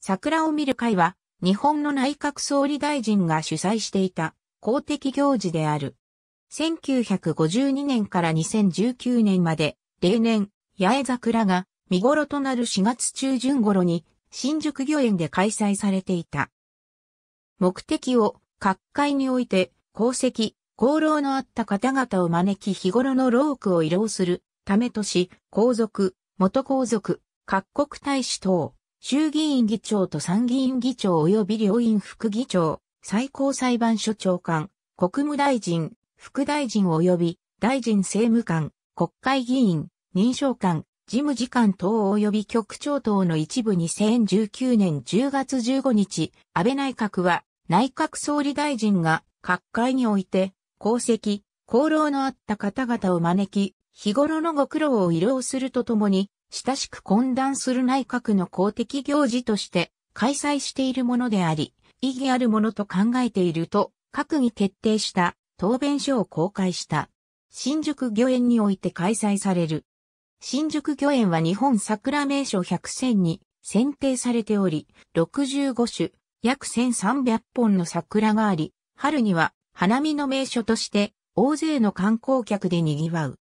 桜を見る会は、日本の内閣総理大臣が主催していた公的行事である。1952年から2019年まで、例年、八重桜が見頃となる4月中旬頃に新宿御苑で開催されていた。目的を各界において功績、功労のあった方々を招き日頃の労苦を慰労するためとし、皇族、元皇族、各国大使等、衆議院議長と参議院議長及び両院副議長、最高裁判所長官、国務大臣、副大臣及び大臣政務官、国会議員、認証官、事務次官等及び局長等の一部2019年10月15日、安倍内閣は内閣総理大臣が各界において功績、功労のあった方々を招き、日頃のご苦労を慰労するとともに、親しく懇談する内閣の公的行事として開催しているものであり、意義あるものと考えていると、閣議決定した答弁書を公開した。新宿御苑において開催される。新宿御苑は日本桜名所100選に選定されており、65種、約1300本の桜があり、春には花見の名所として大勢の観光客で賑わう。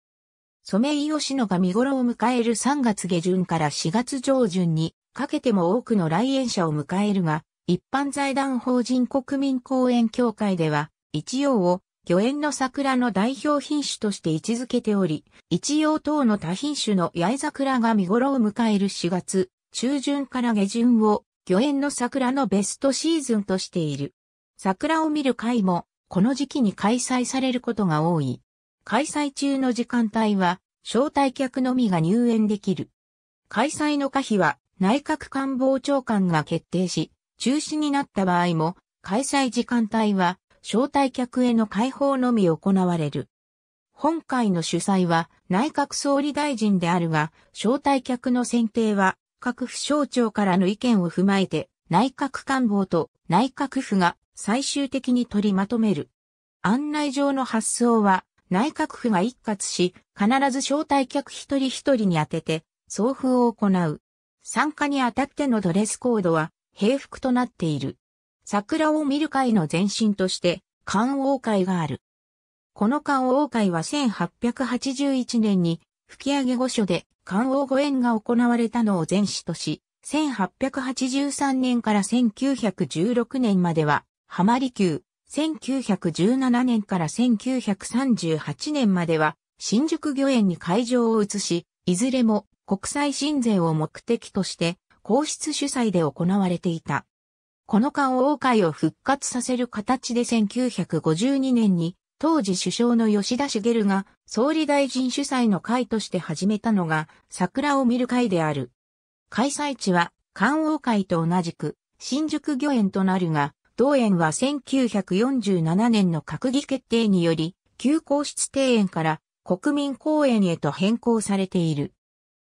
ソメイヨシノが見頃を迎える3月下旬から4月上旬にかけても多くの来園者を迎えるが、一般財団法人国民公園協会では、一葉を魚園の桜の代表品種として位置づけており、一葉等の多品種の八重桜が見頃を迎える4月中旬から下旬を魚園の桜のベストシーズンとしている。桜を見る会もこの時期に開催されることが多い。開催中の時間帯は、招待客のみが入園できる。開催の可否は、内閣官房長官が決定し、中止になった場合も、開催時間帯は、招待客への開放のみ行われる。今回の主催は内閣総理大臣であるが、招待客の選定は各府省庁からの意見を踏まえて、内閣官房と内閣府が最終的に取りまとめる。案内状の発送は内閣府が一括し、必ず招待客一人一人に当てて、送付を行う。参加にあたってのドレスコードは、平服となっている。桜を見る会の前身として、観王会がある。この観王会は1881年に、吹上御所で観王御縁が行われたのを前史とし、1883年から1916年までは、浜離宮、1917年から1938年までは新宿御苑に会場を移し、いずれも国際親善を目的として皇室主催で行われていた。この間王会を復活させる形で1952年に当時首相の吉田茂が総理大臣主催の会として始めたのが桜を見る会である。開催地は関王会と同じく新宿御苑となるが同園は1947年の閣議決定により、旧皇室庭園から国民公園へと変更されている。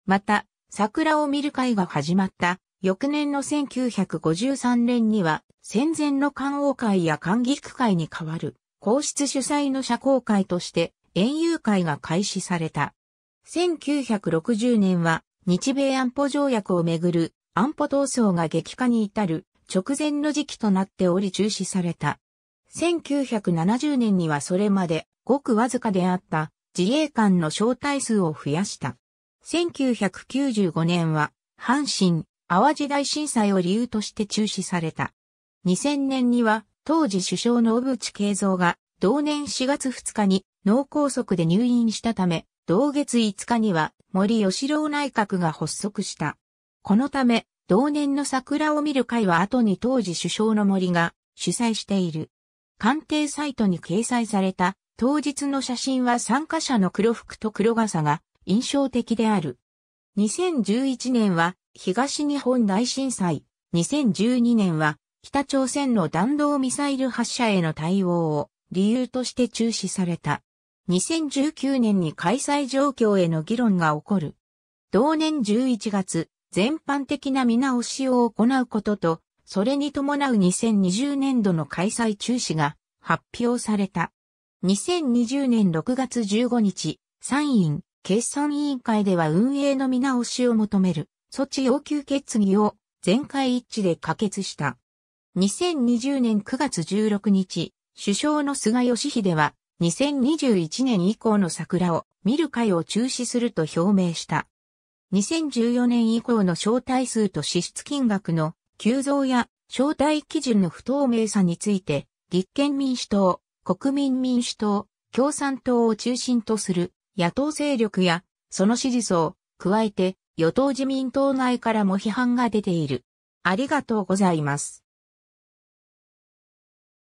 また、桜を見る会が始まった翌年の1953年には戦前の官王会や官議区会に代わる皇室主催の社交会として園遊会が開始された。1960年は日米安保条約をめぐる安保闘争が激化に至る直前の時期となっており中止された。1970年にはそれまでごくわずかであった自衛官の招待数を増やした。1995年は阪神、淡路大震災を理由として中止された。2000年には当時首相の小渕恵三が同年4月2日に脳梗塞で入院したため、同月5日には森吉郎内閣が発足した。このため同年の桜を見る会は後に当時首相の森が主催している。官邸サイトに掲載された当日の写真は参加者の黒服と黒傘が印象的である。2011年は東日本大震災、2012年は北朝鮮の弾道ミサイル発射への対応を理由として中止された。2019年に開催状況への議論が起こる。同年11月、全般的な見直しを行うことと、それに伴う2020年度の開催中止が発表された。2020年6月15日、参院決算委員会では運営の見直しを求める措置要求決議を全会一致で可決した。2020年9月16日、首相の菅義偉は2021年以降の桜を見る会を中止すると表明した。2014年以降の招待数と支出金額の急増や招待基準の不透明さについて、立憲民主党、国民民主党、共産党を中心とする野党勢力やその支持層、加えて与党自民党内からも批判が出ている。ありがとうございます。